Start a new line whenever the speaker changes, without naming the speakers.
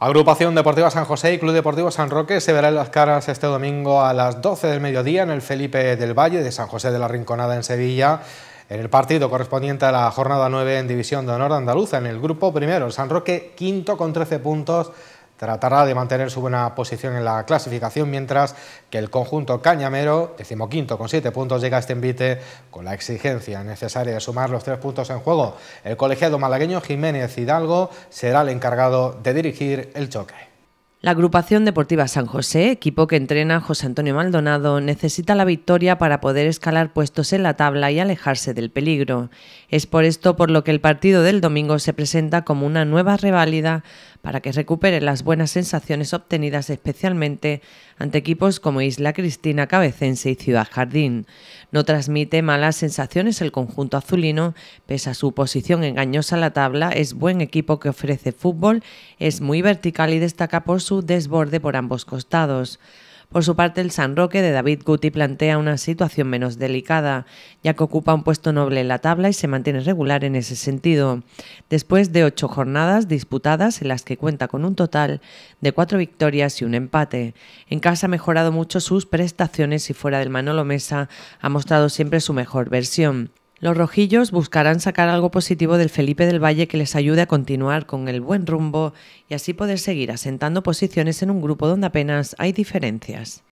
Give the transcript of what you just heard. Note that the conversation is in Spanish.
Agrupación Deportiva San José y Club Deportivo San Roque se verán las caras este domingo a las 12 del mediodía en el Felipe del Valle de San José de la Rinconada en Sevilla, en el partido correspondiente a la jornada 9 en División de Honor Andaluza, en el grupo primero, San Roque quinto con 13 puntos, tratará de mantener su buena posición en la clasificación, mientras que el conjunto cañamero, decimoquinto con siete puntos, llega a este envite con la exigencia necesaria de sumar los tres puntos en juego. El colegiado malagueño Jiménez Hidalgo será el encargado de dirigir el choque.
La agrupación deportiva San José, equipo que entrena José Antonio Maldonado, necesita la victoria para poder escalar puestos en la tabla y alejarse del peligro. Es por esto por lo que el partido del domingo se presenta como una nueva reválida para que recupere las buenas sensaciones obtenidas especialmente ante equipos como Isla Cristina, Cabecense y Ciudad Jardín. No transmite malas sensaciones el conjunto azulino, pese a su posición engañosa a la tabla, es buen equipo que ofrece fútbol, es muy vertical y destaca por su desborde por ambos costados. Por su parte, el San Roque de David Guti plantea una situación menos delicada, ya que ocupa un puesto noble en la tabla y se mantiene regular en ese sentido. Después de ocho jornadas disputadas en las que cuenta con un total de cuatro victorias y un empate, en casa ha mejorado mucho sus prestaciones y fuera del Manolo Mesa ha mostrado siempre su mejor versión. Los rojillos buscarán sacar algo positivo del Felipe del Valle que les ayude a continuar con el buen rumbo y así poder seguir asentando posiciones en un grupo donde apenas hay diferencias.